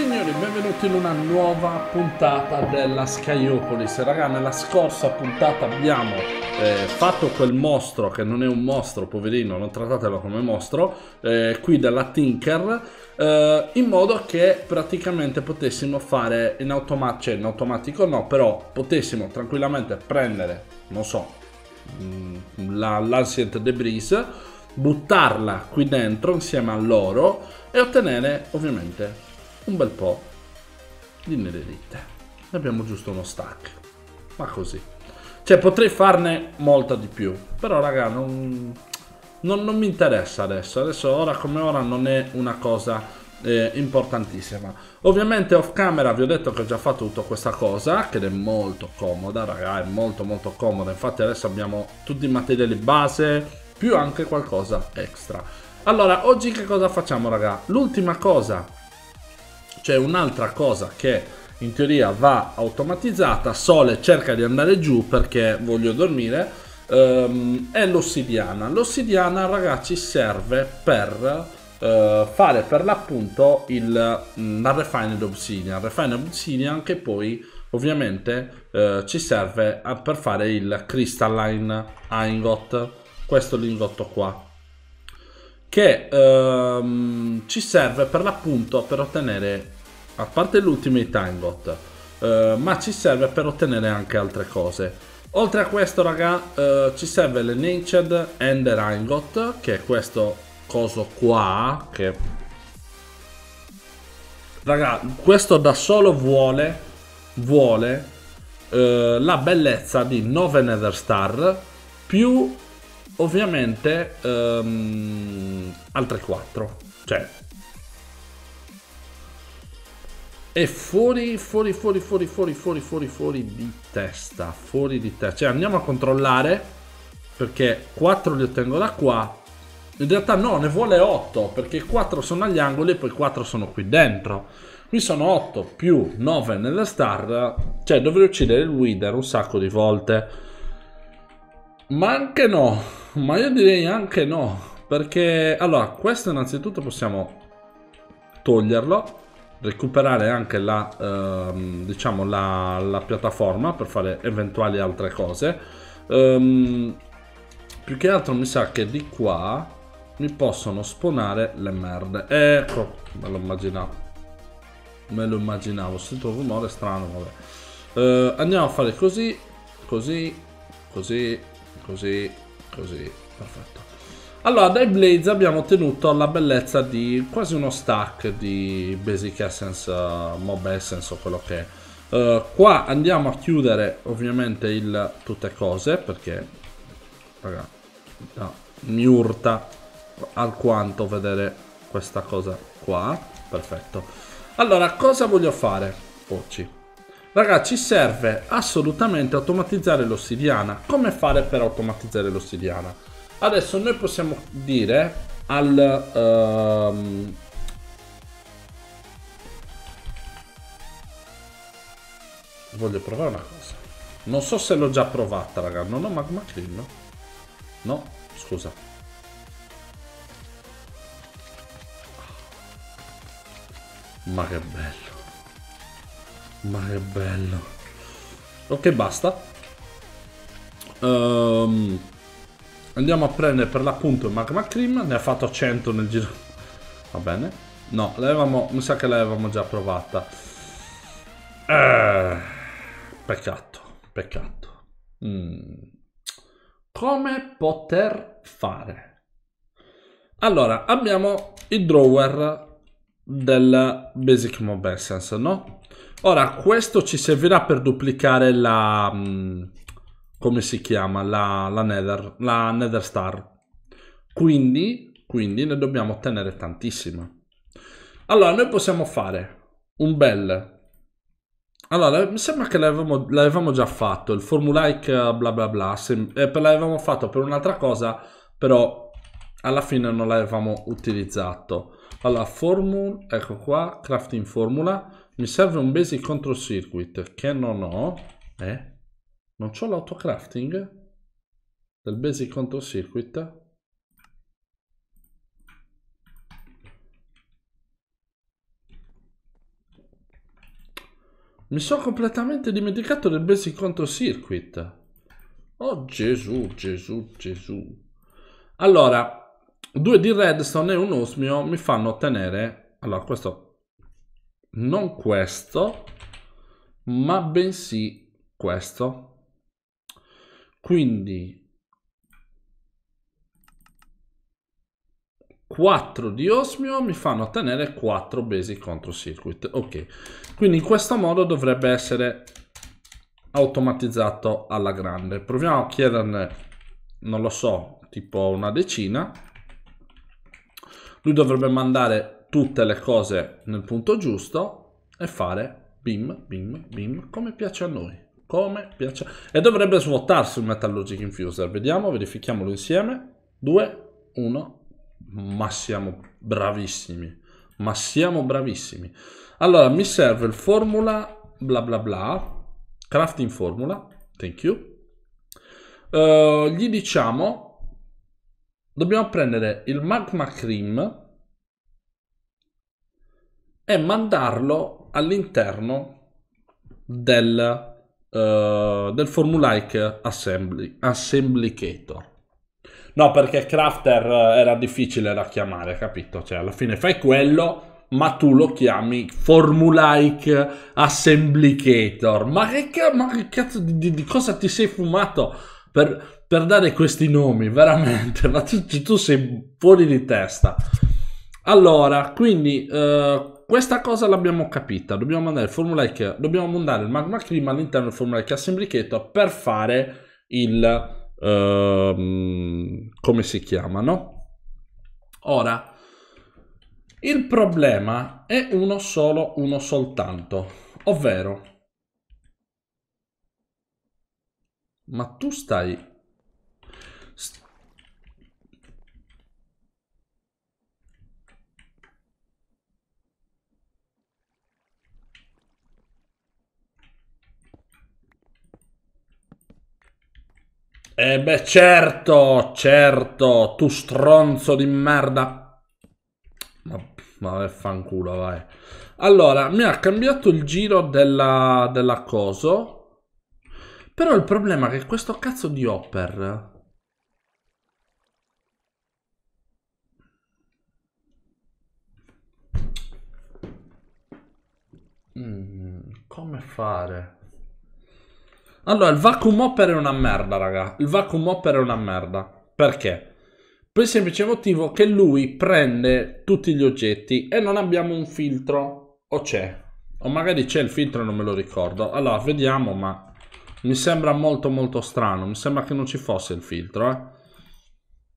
signori, benvenuti in una nuova puntata della Skyopolis. Raga, nella scorsa puntata abbiamo eh, fatto quel mostro che non è un mostro, poverino, non trattatelo come mostro, eh, qui della Tinker, eh, in modo che praticamente potessimo fare in automatico, cioè in automatico no, però potessimo tranquillamente prendere, non so, mm, la, l'Ancient Debris, buttarla qui dentro insieme a loro e ottenere ovviamente un bel po' di nelle Abbiamo giusto uno stack, ma così. Cioè potrei farne molta di più, però raga non, non, non mi interessa adesso, adesso ora come ora non è una cosa eh, importantissima. Ovviamente off camera vi ho detto che ho già fatto tutta questa cosa, che è molto comoda, raga, è molto molto comoda. Infatti adesso abbiamo tutti i materiali base, più anche qualcosa extra. Allora, oggi che cosa facciamo, raga? L'ultima cosa cioè un'altra cosa che in teoria va automatizzata, Sole cerca di andare giù perché voglio dormire, ehm, è l'ossidiana. L'ossidiana ragazzi serve per eh, fare per l'appunto il, mm, la Refined Obsidian, Refined Obsidian che poi ovviamente eh, ci serve per fare il Crystalline Ingot, questo lingotto qua che ehm, ci serve per l'appunto per ottenere a parte l'ultimate Tangot, eh, ma ci serve per ottenere anche altre cose. Oltre a questo, raga, eh, ci serve le Nature and the Ingot, che è questo coso qua, che... Raga, questo da solo vuole, vuole eh, la bellezza di 9 Nether Star più ovviamente ehm, altre 4. Cioè, è fuori, fuori, fuori, fuori, fuori, fuori, fuori, fuori di testa, fuori di testa. Cioè andiamo a controllare, perché 4 li ottengo da qua, in realtà no, ne vuole 8, perché 4 sono agli angoli e poi 4 sono qui dentro. Qui sono 8 più 9 nella star, cioè dovrei uccidere il Wither un sacco di volte. Ma anche no, ma io direi anche no, perché... Allora, questo innanzitutto possiamo toglierlo recuperare anche la, ehm, diciamo la, la, piattaforma per fare eventuali altre cose. Ehm, più che altro mi sa che di qua mi possono spawnare le merde. Ecco, me lo immaginavo. Me lo immaginavo, sento un rumore strano, vabbè. Ehm, andiamo a fare così, così, così, così, così, perfetto. Allora, dai Blades abbiamo ottenuto la bellezza di quasi uno stack di Basic Essence, uh, Mob Essence o quello che è. Uh, qua andiamo a chiudere ovviamente il tutte cose perché, raga, no, mi urta alquanto vedere questa cosa qua. Perfetto. Allora, cosa voglio fare? Oggi. Raga, ci serve assolutamente automatizzare l'ossidiana. Come fare per automatizzare l'ossidiana? Adesso noi possiamo dire al... Um, voglio provare una cosa. Non so se l'ho già provata, raga. Non ho magma clean, no? No, scusa. Ma che bello. Ma che bello. Ok, basta. Ehm... Um, Andiamo a prendere per l'appunto il Magma Cream, ne ha fatto 100 nel giro. Va bene. No, l'avevamo, mi sa che l'avevamo già provata. Eh, peccato, peccato. Mm. Come poter fare? Allora, abbiamo il drawer del Basic Mobile Essence, no? Ora, questo ci servirà per duplicare la... Mh, mm, come si chiama, la, la, nether, la nether star. Quindi, quindi ne dobbiamo ottenere tantissima Allora, noi possiamo fare un bel... Allora, mi sembra che l'avevamo già fatto, il formulaic bla bla bla, sem- eh, l'avevamo fatto per un'altra cosa, però alla fine non l'avevamo utilizzato. Allora, formula, ecco qua, crafting formula, mi serve un basic control circuit che non ho, eh, non c'ho l'autocrafting del basic control circuit? Mi sono completamente dimenticato del basic control circuit. Oh Gesù, Gesù, Gesù. Allora, due di redstone e un osmio mi fanno ottenere... Allora, questo... Non questo, ma bensì questo. Quindi 4 di osmio mi fanno ottenere 4 basic control circuit. Ok, quindi in questo modo dovrebbe essere automatizzato alla grande. Proviamo a chiederne, non lo so, tipo una decina. Lui dovrebbe mandare tutte le cose nel punto giusto e fare bim, bim, bim, come piace a noi come piace. E dovrebbe svuotarsi il Metallurgic Infuser. Vediamo, verifichiamolo insieme. 2, 1. Ma siamo bravissimi. Ma siamo bravissimi. Allora, mi serve il formula bla bla bla. Crafting formula. Thank you. Uh, gli diciamo... Dobbiamo prendere il magma cream e mandarlo all'interno del eh, del formulaic assembly, assemblicator. No, perché crafter eh, era difficile da chiamare, capito? Cioè, alla fine fai quello, ma tu lo chiami formulaic assemblicator. Ma che, ma che cazzo di, di, cosa ti sei fumato per, per dare questi nomi? Veramente, ma tu, tu, sei fuori di testa. Allora, quindi... Uh, questa cosa l'abbiamo capita, dobbiamo mandare, formulaic, dobbiamo mandare il magma cream all'interno del formulaic assembly keto per fare il... Uh, come si chiama, no? Ora, il problema è uno solo, uno soltanto, ovvero, ma tu stai Eh beh, certo, certo, tu stronzo di merda. Ma, ma fanculo, vai. Allora, mi ha cambiato il giro della, della coso. Però il problema è che questo cazzo di Hopper... Mm, come fare? Allora, il vacuum hopper è una merda, raga. Il vacuum hopper è una merda. Perché? Per il semplice motivo che lui prende tutti gli oggetti e non abbiamo un filtro. O c'è? O magari c'è il filtro e non me lo ricordo. Allora, vediamo, ma mi sembra molto molto strano. Mi sembra che non ci fosse il filtro, eh.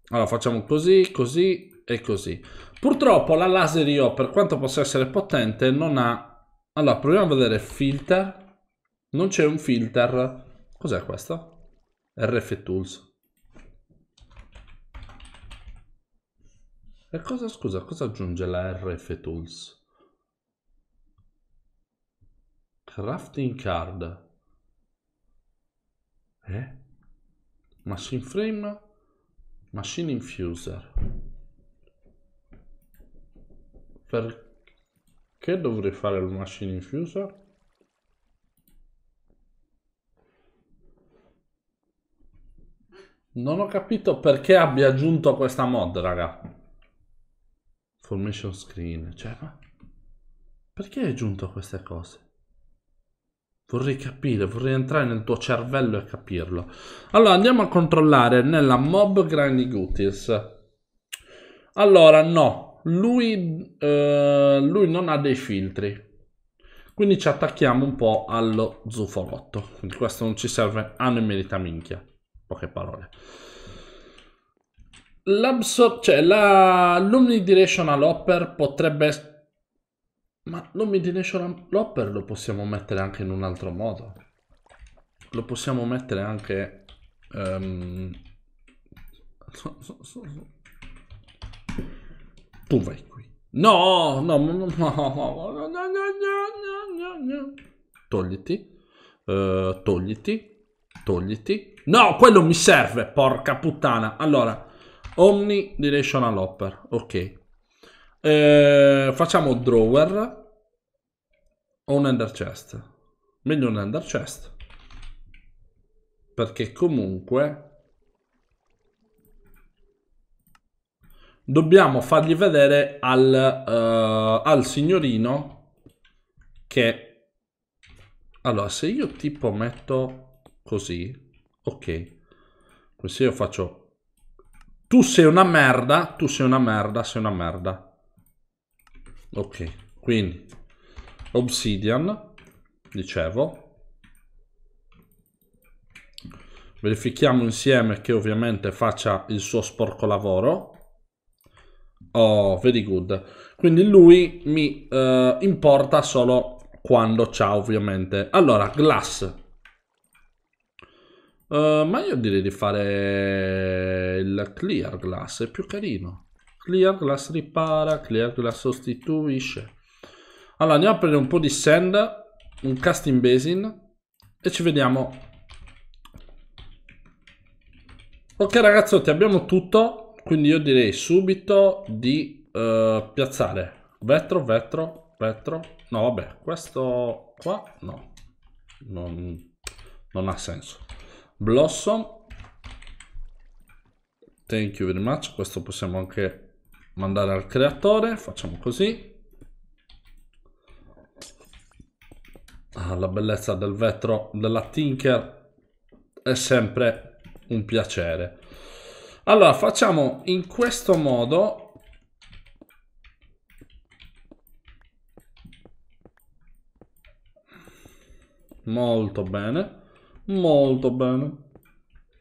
Allora, facciamo così, così e così. Purtroppo la laser io, per quanto possa essere potente, non ha... Allora, proviamo a vedere filter non c'è un filter. Cos'è questo? RF Tools. E cosa, scusa, cosa aggiunge la RF Tools? Crafting card. Eh? Machine frame. Machine infuser. Perché dovrei fare il machine infuser? Non ho capito perché abbia aggiunto questa mod, raga. Formation screen, cioè, ma perché hai aggiunto queste cose? Vorrei capire, vorrei entrare nel tuo cervello e capirlo. Allora, andiamo a controllare nella mob Granny Gutis. Allora, no, lui, eh, lui non ha dei filtri. Quindi ci attacchiamo un po' allo zufolotto. Quindi questo non ci serve a ah, ne merita minchia poche parole. Cioè, l'omnidirectional hopper potrebbe... Ma l'omnidirectional hopper lo possiamo mettere anche in un altro modo. Lo possiamo mettere anche... Um... So, so, so, tu vai qui. No, no, no, no, no, no, no, no, no, no. Togliti. Uh, togliti togliti. No, quello mi serve, porca puttana. Allora, Omni Directional Hopper, ok. Eh, facciamo Drawer o un Ender Chest. Meglio un Ender Chest. Perché comunque... Dobbiamo fargli vedere al, uh, al signorino che... Allora, se io tipo metto così, ok, così io faccio, tu sei una merda, tu sei una merda, sei una merda, ok, quindi Obsidian, dicevo, verifichiamo insieme che ovviamente faccia il suo sporco lavoro, Oh, very good. Quindi lui mi eh, importa solo quando c'ha ovviamente. Allora, glass. Eh, ma io direi di fare il clear glass, è più carino. Clear glass ripara, clear glass sostituisce. Allora andiamo a prendere un po' di sand, un casting basin e ci vediamo. Ok ragazzotti, abbiamo tutto, quindi io direi subito di uh, piazzare vetro, vetro, vetro. No vabbè, questo qua no, non, non ha senso. Blossom. Thank you very much. Questo possiamo anche mandare al creatore. Facciamo così. Ah, la bellezza del vetro della Tinker è sempre un piacere. Allora, facciamo in questo modo. Molto bene. Molto bene.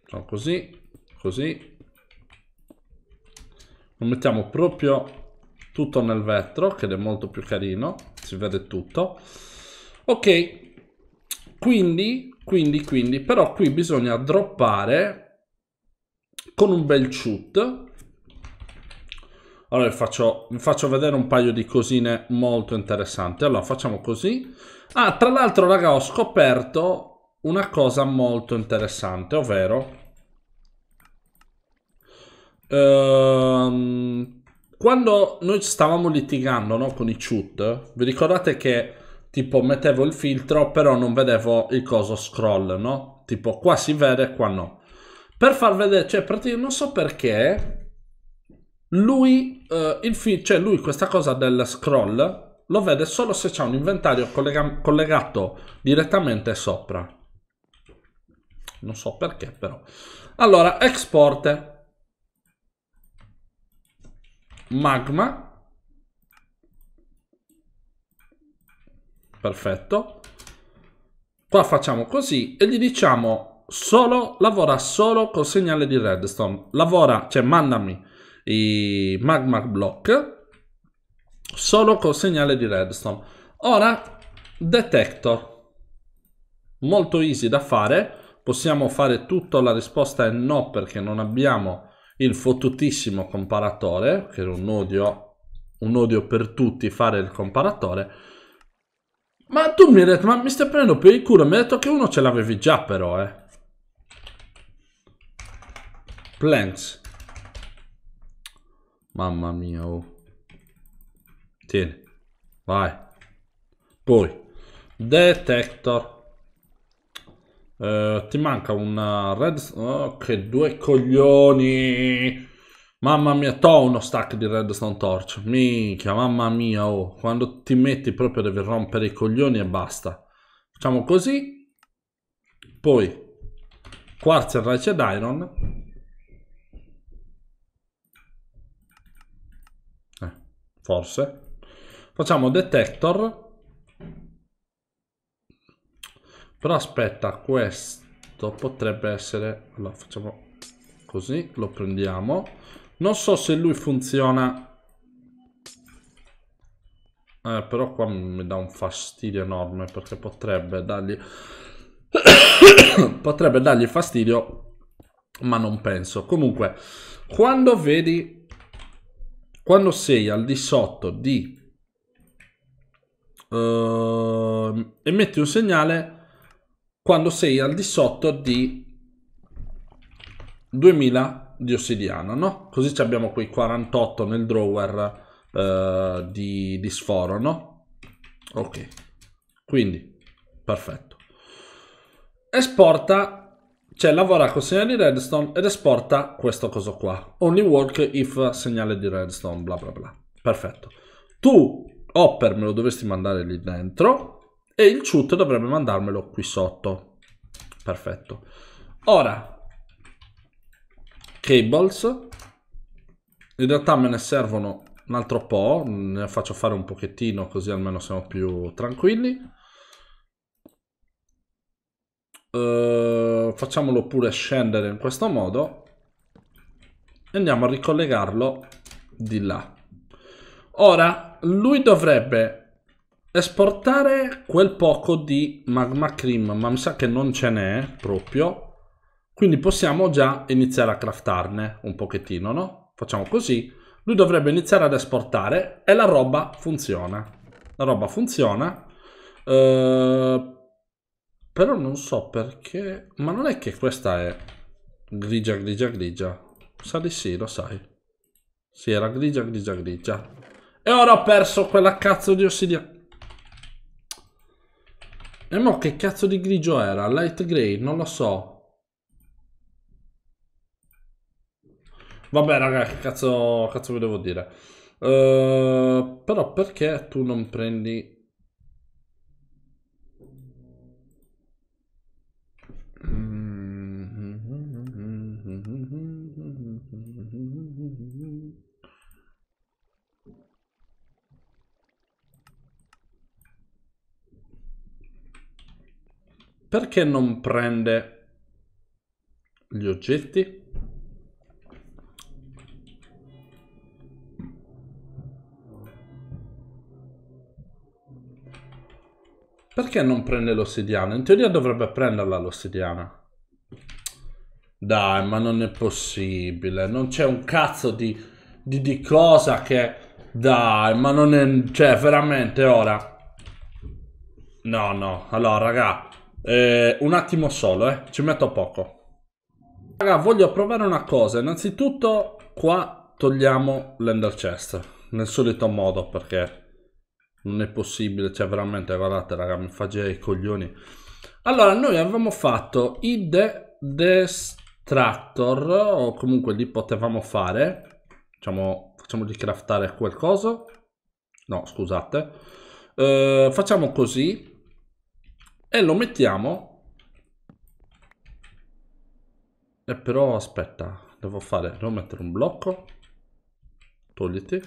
Facciamo così, così. Lo mettiamo proprio tutto nel vetro, che è molto più carino. Si vede tutto. Ok. Quindi, quindi, quindi, però qui bisogna droppare con un bel shoot. Allora vi faccio, vi faccio vedere un paio di cosine molto interessanti. Allora facciamo così. Ah, tra l'altro raga ho scoperto una cosa molto interessante, ovvero ehm, quando noi stavamo litigando no, con i chut, vi ricordate che tipo mettevo il filtro però non vedevo il coso scroll, no? Tipo qua si vede, qua no. Per far vedere, cioè praticamente non so perché lui, eh, il cioè lui questa cosa del scroll lo vede solo se c'è un inventario collega collegato direttamente sopra non so perché però. Allora, export magma perfetto qua facciamo così e gli diciamo solo lavora solo col segnale di redstone lavora cioè mandami i magma block solo col segnale di redstone ora detector molto easy da fare Possiamo fare tutto? La risposta è no perché non abbiamo il fottutissimo comparatore, che è un odio, un odio per tutti fare il comparatore. Ma tu mi hai detto, ma mi stai prendendo per il culo, mi hai detto che uno ce l'avevi già però, eh. Planks. Mamma mia, oh. Tieni. Vai. Poi. Detector. Eh, ti manca un eh, redstone. Oh, che due coglioni! Mamma mia, to uno stack di redstone torch. Minchia, mamma mia, oh. Quando ti metti proprio devi rompere i coglioni e basta. Facciamo così. Poi, quartz e ratchet iron. Eh, forse. Facciamo detector Però aspetta, questo potrebbe essere... Allora, facciamo così, lo prendiamo. Non so se lui funziona... Eh, però qua mi dà un fastidio enorme perché potrebbe dargli... potrebbe dargli fastidio, ma non penso. Comunque, quando vedi... Quando sei al di sotto di... Uh, ehm, emetti un segnale quando sei al di sotto di 2000 di ossidiana, no? Così abbiamo quei 48 nel drawer eh, di, di sforo, no? Ok, quindi, perfetto. Esporta, cioè lavora con segnale di redstone ed esporta questo coso qua. Only work if segnale di redstone, bla bla bla. Perfetto. Tu, Hopper, me lo dovresti mandare lì dentro e il shoot dovrebbe mandarmelo qui sotto. Perfetto. Ora, cables, in realtà me ne servono un altro po', ne faccio fare un pochettino così almeno siamo più tranquilli. Uh, facciamolo pure scendere in questo modo e andiamo a ricollegarlo di là ora lui dovrebbe esportare quel poco di magma cream, ma mi sa che non ce n'è proprio, quindi possiamo già iniziare a craftarne un pochettino, no? Facciamo così, lui dovrebbe iniziare ad esportare e la roba funziona. La roba funziona, eh, però non so perché, ma non è che questa è grigia, grigia, grigia, sa di sì, lo sai. Sì, era grigia, grigia, grigia. E ora ho perso quella cazzo di ossidia e eh, mo che cazzo di grigio era? Light grey? Non lo so. Vabbè raga, che cazzo, cazzo vi devo dire? Uh, però perché tu non prendi perché non prende gli oggetti? Perché non prende l'ossidiana? In teoria dovrebbe prenderla l'ossidiana. Dai, ma non è possibile. Non c'è un cazzo di, di, di, cosa che... Dai, ma non è... Cioè, veramente, ora... No, no. Allora, raga. Eh, un attimo solo, eh. ci metto poco. Raga, voglio provare una cosa. Innanzitutto qua togliamo l'ender chest nel solito modo perché non è possibile, cioè veramente guardate raga, mi fa già i coglioni. Allora, noi avevamo fatto i de destructor o comunque li potevamo fare. Diciamo, facciamo di craftare qualcosa. No, scusate. Eh, facciamo così e lo mettiamo e però aspetta devo fare devo mettere un blocco togliti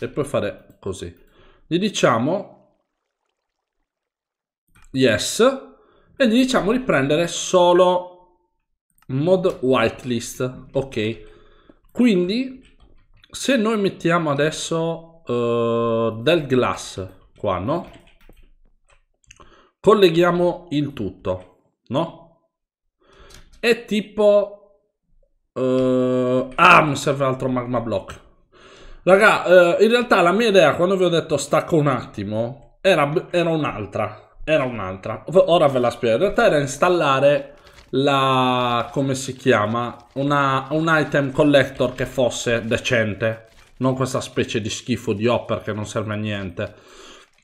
e poi fare così gli diciamo yes e gli diciamo di prendere solo mod whitelist ok quindi se noi mettiamo adesso uh, del glass qua no colleghiamo il tutto, no? È tipo... Uh, ah, mi serve altro magma block. Raga, uh, in realtà la mia idea, quando vi ho detto stacco un attimo, era, era un'altra. Era un'altra. Ora ve la spiego. In realtà era installare la... come si chiama? Una, un item collector che fosse decente. Non questa specie di schifo di hopper che non serve a niente.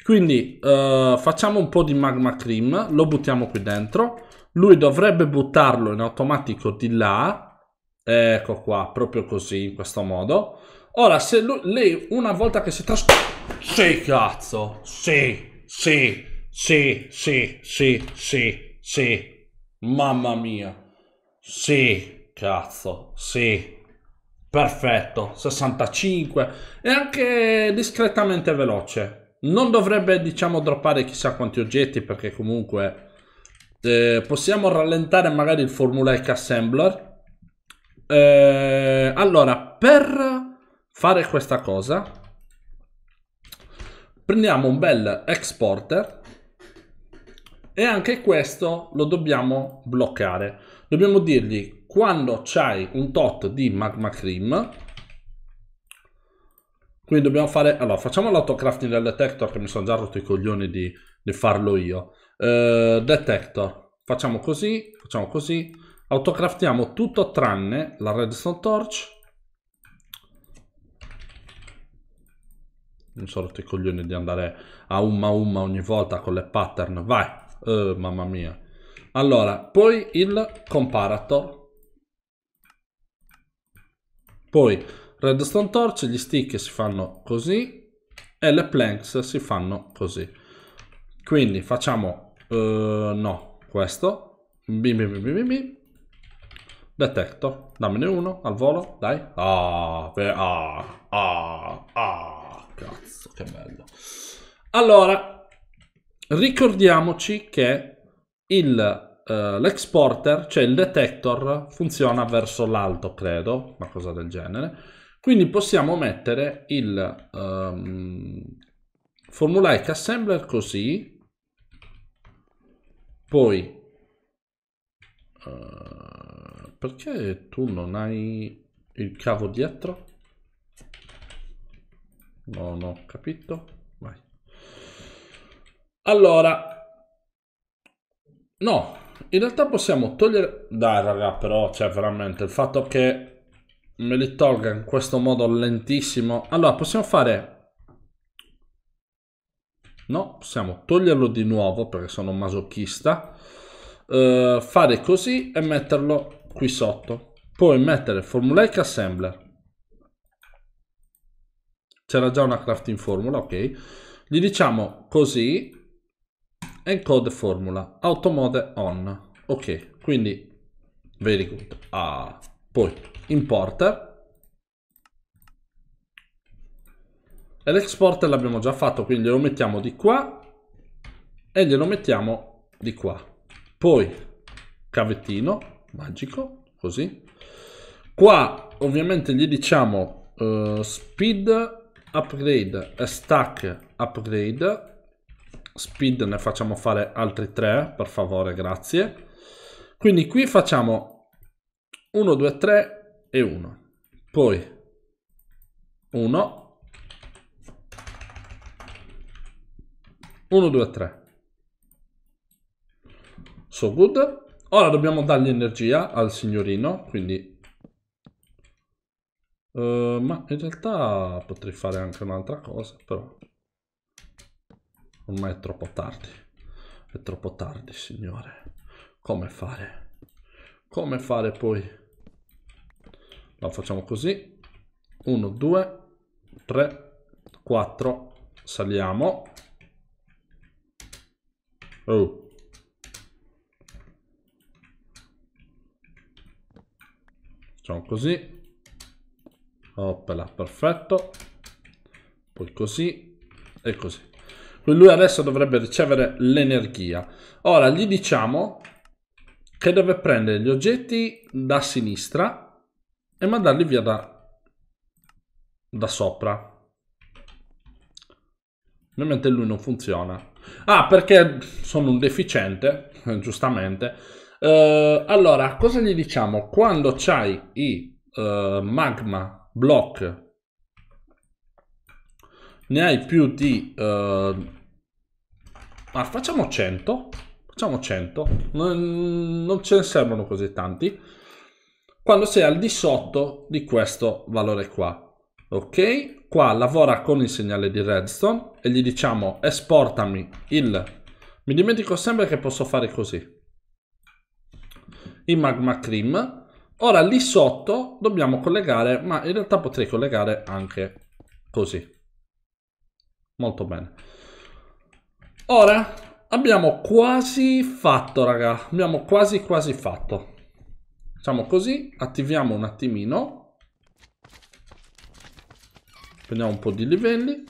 Quindi eh, facciamo un po' di magma cream, lo buttiamo qui dentro. Lui dovrebbe buttarlo in automatico di là. Ecco qua, proprio così, in questo modo. Ora, se lui, lei una volta che si trasforma... Sì, cazzo! Sì, sì, sì, sì, sì, sì, sì. Mamma mia. Sì, cazzo, sì. Perfetto, 65. E anche discretamente veloce. Non dovrebbe, diciamo, droppare chissà quanti oggetti perché comunque eh, possiamo rallentare magari il Formula H Assembler. Eh, allora, per fare questa cosa prendiamo un bel exporter e anche questo lo dobbiamo bloccare. Dobbiamo dirgli quando c'hai un tot di magma cream quindi dobbiamo fare... Allora, facciamo l'autocrafting del detector che mi sono già rotto i coglioni di, di farlo io. Uh, detector. Facciamo così, facciamo così. Autocraftiamo tutto tranne la redstone torch. Mi sono rotto i coglioni di andare a umma umma ogni volta con le pattern. Vai! Uh, mamma mia. Allora, poi il comparator. Poi redstone torch, gli stick si fanno così e le planks si fanno così. Quindi facciamo, uh, no, questo, bim bim bim bim detector, dammene uno al volo, dai. Ah, beh, ah, ah, ah, cazzo, che bello. Allora, ricordiamoci che eh, l'exporter, uh, cioè il detector, funziona verso l'alto, credo, una cosa del genere. Quindi possiamo mettere il um, formulaic assembler così, poi uh, perché tu non hai il cavo dietro? Non ho capito. Vai. Allora, no, in realtà possiamo togliere... Dai raga, però, cioè veramente il fatto che me li tolga in questo modo lentissimo. Allora, possiamo fare... No, possiamo toglierlo di nuovo perché sono masochista. Uh, fare così e metterlo qui sotto. Poi mettere Formulaic Assembler. C'era già una crafting formula, ok. Gli diciamo così. Encode formula. Automode on. Ok, quindi... Very good. Ah, poi importer e l'exporter l'abbiamo già fatto quindi lo mettiamo di qua e glielo mettiamo di qua poi cavettino magico così qua ovviamente gli diciamo uh, speed upgrade e stack upgrade speed ne facciamo fare altri tre per favore grazie quindi qui facciamo 1 2 3 e 1. Poi 1, 1, 2, 3. So good. Ora dobbiamo dargli energia al signorino, quindi... Uh, ma in realtà potrei fare anche un'altra cosa, però... Ormai è troppo tardi. È troppo tardi, signore. Come fare? Come fare poi? la facciamo così 1 2 3 4 saliamo oh facciamo così oppela perfetto poi così e così quindi lui adesso dovrebbe ricevere l'energia ora gli diciamo che deve prendere gli oggetti da sinistra e mandarli via da, da sopra. Ovviamente lui non funziona. Ah, perché sono un deficiente, giustamente. Eh, allora, cosa gli diciamo? Quando c'hai i eh, magma block, ne hai più di... Eh, ah, facciamo 100. Facciamo 100. Non, non ce ne servono così tanti quando sei al di sotto di questo valore qua. Ok, qua lavora con il segnale di redstone e gli diciamo esportami il... Mi dimentico sempre che posso fare così. Il magma cream. Ora lì sotto dobbiamo collegare, ma in realtà potrei collegare anche così. Molto bene. Ora abbiamo quasi fatto, raga. Abbiamo quasi quasi fatto. Facciamo così, attiviamo un attimino. Prendiamo un po' di livelli.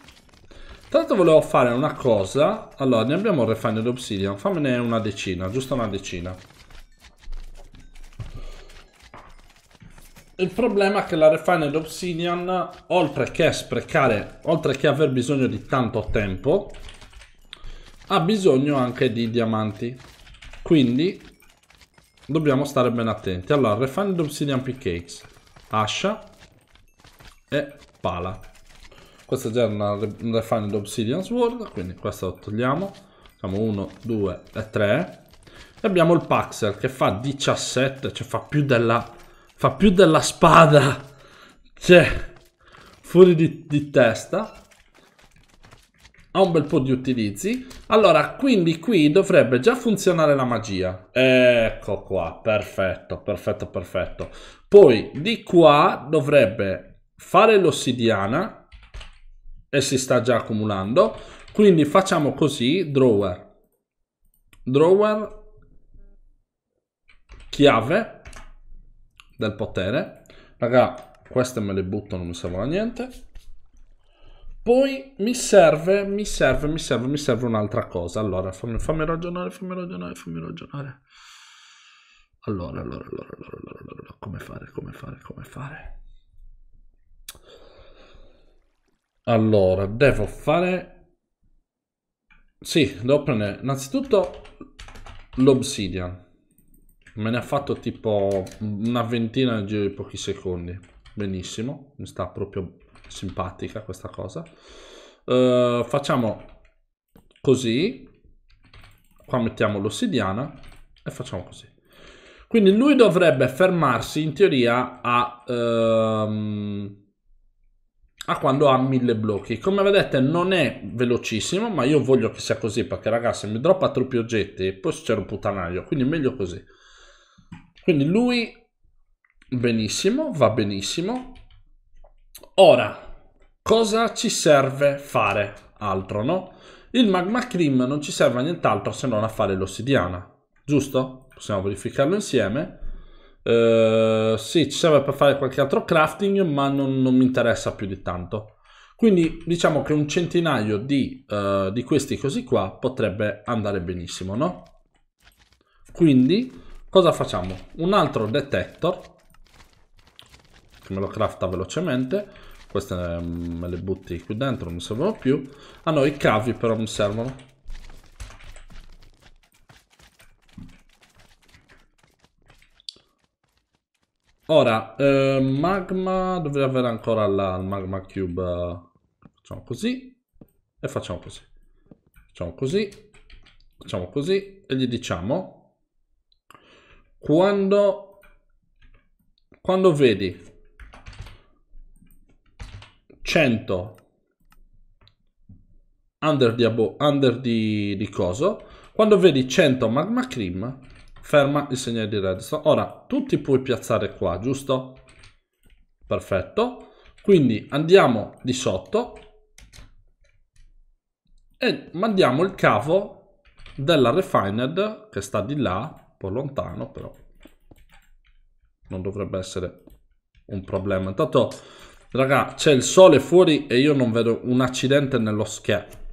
Tra l'altro volevo fare una cosa. Allora, ne abbiamo un refinery obsidian. Fammene una decina, giusto una decina. Il problema è che la refinery obsidian, oltre che sprecare, oltre che aver bisogno di tanto tempo, ha bisogno anche di diamanti. Quindi Dobbiamo stare ben attenti. Allora, refined obsidian pickaxe, ascia e pala. Questa è già una refined obsidian sword, quindi questa lo togliamo. Facciamo 1, 2 e 3. E abbiamo il paxer che fa 17, cioè fa più della, fa più della spada. Cioè, fuori di, di testa ha un bel po' di utilizzi. Allora, quindi qui dovrebbe già funzionare la magia. Ecco qua, perfetto, perfetto, perfetto. Poi di qua dovrebbe fare l'ossidiana e si sta già accumulando. Quindi facciamo così, drawer, drawer, chiave del potere. Raga, queste me le butto, non mi servono a niente. Poi mi serve, mi serve, mi serve, mi serve un'altra cosa. Allora, fammi, fammi ragionare, fammi ragionare, fammi ragionare. Allora, allora, allora, allora, allora, allora, come fare, come fare, come fare? Allora, devo fare... Sì, devo prendere innanzitutto l'obsidian. Me ne ha fatto tipo una ventina nel giro di pochi secondi. Benissimo, mi sta proprio simpatica questa cosa. Uh, facciamo così, qua mettiamo l'ossidiana e facciamo così. Quindi lui dovrebbe fermarsi in teoria a, um, a quando ha mille blocchi. Come vedete non è velocissimo, ma io voglio che sia così perché ragazzi mi droppa troppi oggetti e poi c'è un putanaio, quindi meglio così. Quindi lui benissimo, va benissimo. Ora, cosa ci serve fare altro, no? Il magma cream non ci serve a nient'altro se non a fare l'ossidiana, giusto? Possiamo verificarlo insieme. Uh, sì, ci serve per fare qualche altro crafting, ma non, non mi interessa più di tanto. Quindi diciamo che un centinaio di, uh, di, questi così qua potrebbe andare benissimo, no? Quindi cosa facciamo? Un altro detector, che me lo crafta velocemente, queste mm, me le butti qui dentro, non servono più. Ah no, i cavi però mi servono. Ora, eh, magma dovrei avere ancora la, il magma cube. Facciamo così. E facciamo così. Facciamo così. Facciamo così. E gli diciamo... Quando... Quando vedi 100 under di, under di, di coso. Quando vedi 100 magma cream, ferma il segnale di redstone. Ora, tu ti puoi piazzare qua, giusto? Perfetto. Quindi andiamo di sotto e mandiamo il cavo della refined che sta di là, un po' lontano però. Non dovrebbe essere un problema. Intanto Raga, c'è il sole fuori e io non vedo un accidente nello schermo.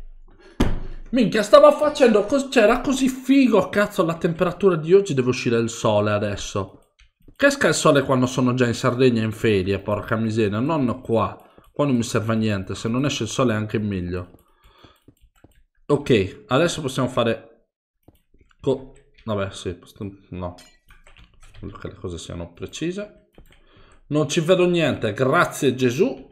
Minchia, stava facendo... Cos C'era cioè, così figo, cazzo, la temperatura di oggi deve uscire il sole adesso. Che esca il sole quando sono già in Sardegna in ferie, porca miseria. Non qua. Qua non mi serve a niente. Se non esce il sole è anche meglio. Ok, adesso possiamo fare... Co Vabbè, sì, no. Credo che le cose siano precise. Non ci vedo niente, grazie Gesù.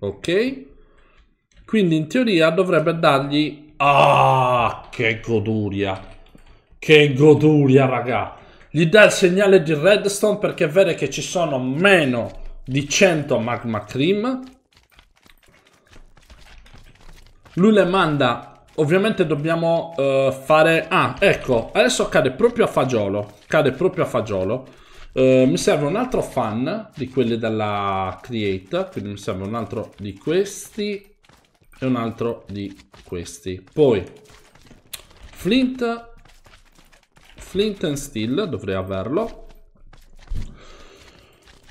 Ok. Quindi in teoria dovrebbe dargli... Ah, che goduria. Che goduria, raga. Gli dà il segnale di redstone perché vede che ci sono meno di 100 magma cream. Lui le manda Ovviamente dobbiamo uh, fare... Ah, ecco, adesso cade proprio a fagiolo. Cade proprio a fagiolo. Uh, mi serve un altro fan di quelli della Create, quindi mi serve un altro di questi e un altro di questi. Poi, Flint, Flint and Steel, dovrei averlo.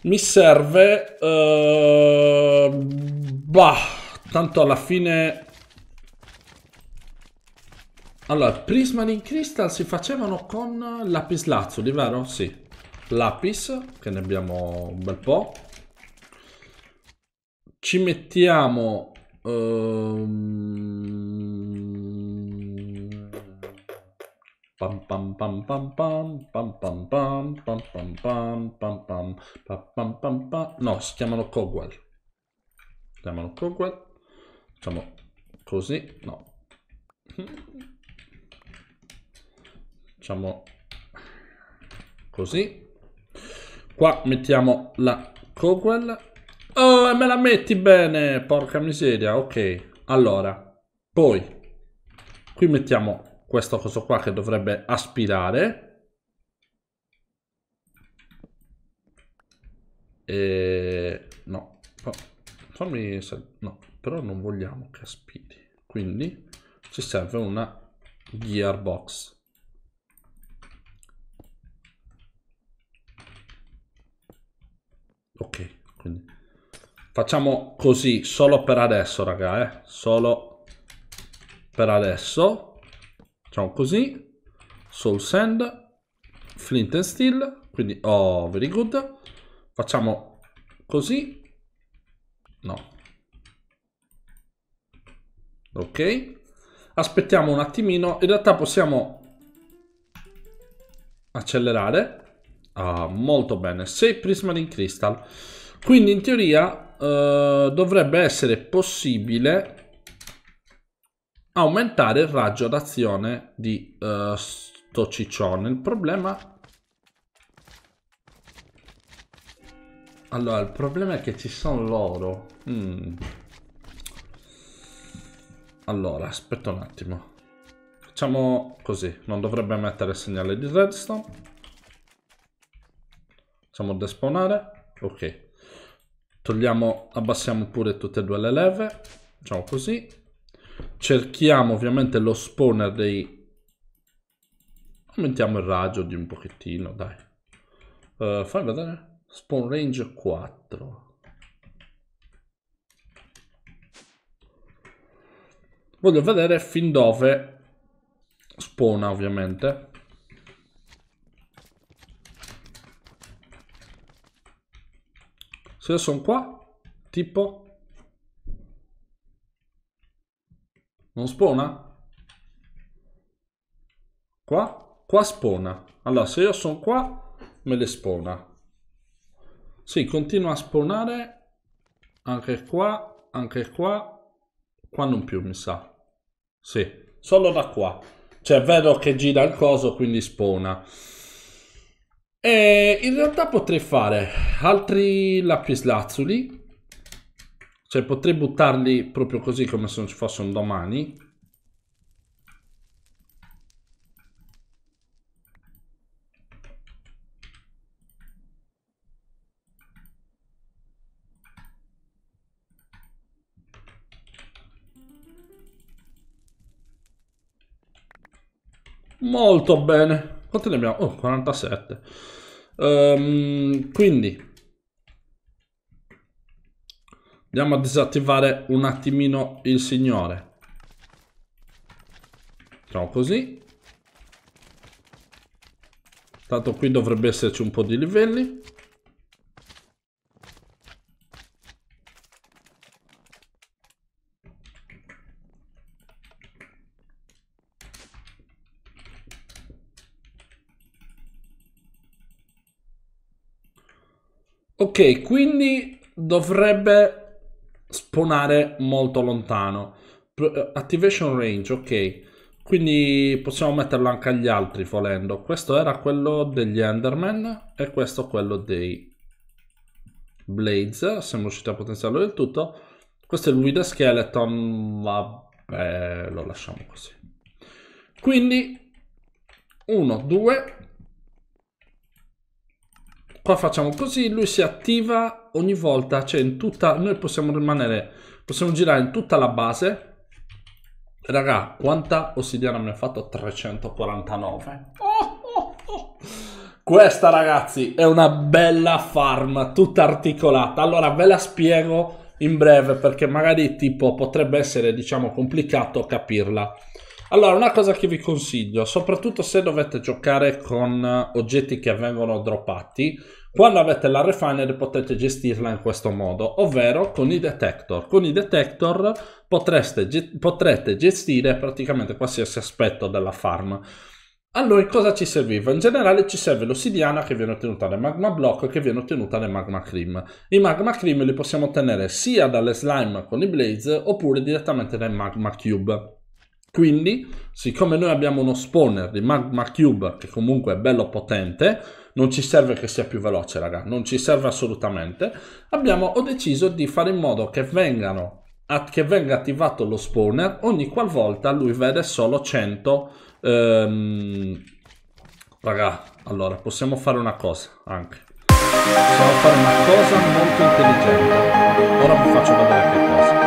Mi serve... Uh, bah, tanto alla fine allora, in Crystal si facevano con lapislazzuli, vero? Sì. Lapis, che ne abbiamo un bel po'. Ci mettiamo... Um... Pam pam pam pam pam pam pam pam pam pam pam pam pam pam pam pam No, si chiamano Cogwell. Si chiamano Cogwell. Facciamo così. No facciamo così qua mettiamo la Cogwell oh e me la metti bene porca miseria ok allora poi qui mettiamo questo coso qua che dovrebbe aspirare e no fammi no però non vogliamo che aspiri quindi ci serve una gearbox ok quindi facciamo così solo per adesso raga eh? solo per adesso facciamo così soul sand flint and steel quindi oh very good facciamo così no ok aspettiamo un attimino in realtà possiamo accelerare Uh, molto bene. 6 prisma Prismatic cristal. Quindi in teoria uh, dovrebbe essere possibile aumentare il raggio d'azione di uh, sto ciccione. Il problema... Allora, il problema è che ci sono loro. Mm. Allora, aspetta un attimo. Facciamo così. Non dovrebbe mettere il segnale di redstone facciamo despawnare ok togliamo abbassiamo pure tutte e due le leve facciamo così cerchiamo ovviamente lo spawner dei aumentiamo il raggio di un pochettino dai uh, fai vedere spawn range 4 voglio vedere fin dove spona ovviamente Se cioè, io sono qua, tipo... Non spona? Qua? Qua spona. Allora, se io sono qua, me le spona. Sì, continua a spawnare anche qua, anche qua, qua non più mi sa. Sì, solo da qua. Cioè è vero che gira il coso, quindi spona. E in realtà potrei fare altri lapislazzuli, cioè potrei buttarli proprio così come se non ci fosse un domani. Molto bene. Quanto ne abbiamo? Oh, 47. Um, ehm, quindi andiamo a disattivare un attimino il signore. Facciamo così. Tanto qui dovrebbe esserci un po' di livelli. Ok, quindi dovrebbe spawnare molto lontano. Eh, activation range, ok. Quindi possiamo metterlo anche agli altri volendo. Questo era quello degli Enderman e questo quello dei Blades. Siamo riusciti a potenziarlo del tutto. Questo è il da Skeleton, vabbè, lo lasciamo così. Quindi, 1, 2, Qua facciamo così, lui si attiva ogni volta, cioè in tutta, noi possiamo rimanere, possiamo girare in tutta la base. Raga, quanta ossidiana mi ha fatto? 349. Oh, oh, oh. Questa ragazzi è una bella farm, tutta articolata. Allora ve la spiego in breve perché magari tipo potrebbe essere diciamo complicato capirla. Allora, una cosa che vi consiglio, soprattutto se dovete giocare con eh, oggetti che vengono droppati, quando avete la refinery potete gestirla in questo modo, ovvero con i detector. Con i detector potreste, potrete gestire praticamente qualsiasi aspetto della farm. Allora, cosa ci serviva? In generale ci serve l'ossidiana che viene ottenuta dal magma block e che viene ottenuta dal magma cream. I magma cream li possiamo ottenere sia dalle slime con i blaze oppure direttamente dai magma cube. Quindi, siccome noi abbiamo uno spawner di Magma Cube che comunque è bello potente, non ci serve che sia più veloce, raga, non ci serve assolutamente, abbiamo, ho deciso di fare in modo che, vengano, che venga attivato lo spawner ogni qualvolta lui vede solo 100... Ehm, raga, allora, possiamo fare una cosa anche. Possiamo fare una cosa molto intelligente. Ora vi faccio vedere che cosa.